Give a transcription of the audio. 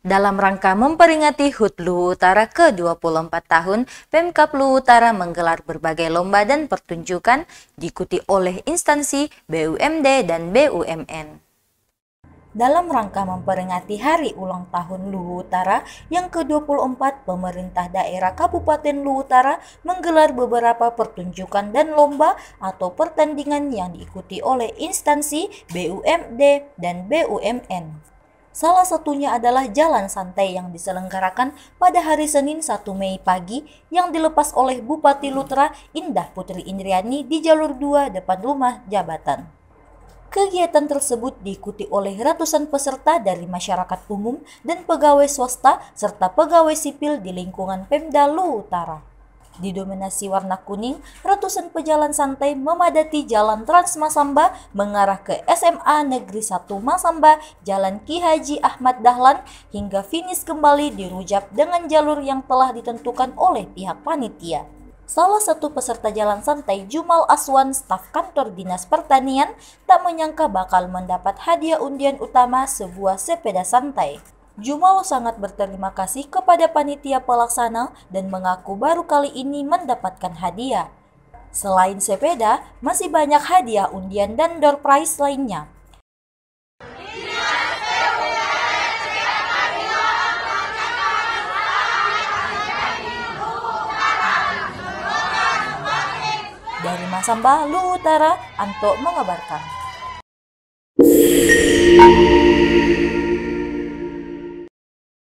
Dalam rangka memperingati HUT Luwu Utara ke-24 tahun, Pemkap Luwu Utara menggelar berbagai lomba dan pertunjukan diikuti oleh instansi BUMD dan BUMN. Dalam rangka memperingati Hari Ulang Tahun Luwu Utara yang ke-24, pemerintah daerah Kabupaten Luwu Utara menggelar beberapa pertunjukan dan lomba atau pertandingan yang diikuti oleh instansi BUMD dan BUMN. Salah satunya adalah jalan santai yang diselenggarakan pada hari Senin 1 Mei pagi yang dilepas oleh Bupati Lutra Indah Putri Indriani di jalur 2 depan rumah jabatan. Kegiatan tersebut diikuti oleh ratusan peserta dari masyarakat umum dan pegawai swasta serta pegawai sipil di lingkungan Pemda Lu didominasi warna kuning, ratusan pejalan santai memadati Jalan Trans Masamba mengarah ke SMA Negeri 1 Masamba, Jalan Ki Haji Ahmad Dahlan hingga finish kembali dirujak dengan jalur yang telah ditentukan oleh pihak panitia. Salah satu peserta jalan santai Jumal Aswan, staf kantor Dinas Pertanian, tak menyangka bakal mendapat hadiah undian utama sebuah sepeda santai. Jumawa sangat berterima kasih kepada panitia pelaksana dan mengaku baru kali ini mendapatkan hadiah. Selain sepeda, masih banyak hadiah undian dan door prize lainnya. Dari Masamba, Luhutara, Anto mengabarkan.